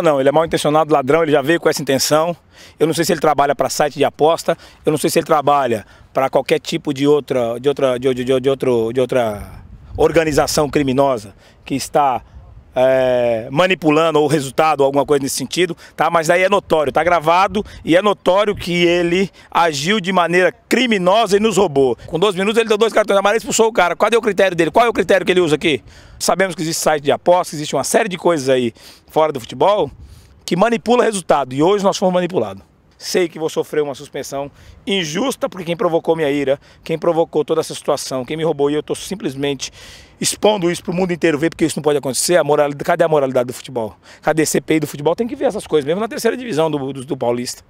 Não, ele é mal intencionado, ladrão, ele já veio com essa intenção. Eu não sei se ele trabalha para site de aposta, eu não sei se ele trabalha para qualquer tipo de outra, de outra, de, de, de, de, outro, de outra organização criminosa que está é, manipulando o resultado, alguma coisa nesse sentido, tá? Mas aí é notório, tá gravado e é notório que ele agiu de maneira criminosa e nos roubou. Com dois minutos ele deu dois cartões amarelos e expulsou o cara. Qual é o critério dele? Qual é o critério que ele usa aqui? Sabemos que existe site de apostas, existe uma série de coisas aí fora do futebol que manipula resultado e hoje nós fomos manipulados. Sei que vou sofrer uma suspensão injusta porque quem provocou minha ira, quem provocou toda essa situação, quem me roubou e eu estou simplesmente expondo isso para o mundo inteiro ver, porque isso não pode acontecer. A moralidade, cadê a moralidade do futebol? Cadê a CPI do futebol? Tem que ver essas coisas, mesmo na terceira divisão do, do, do Paulista.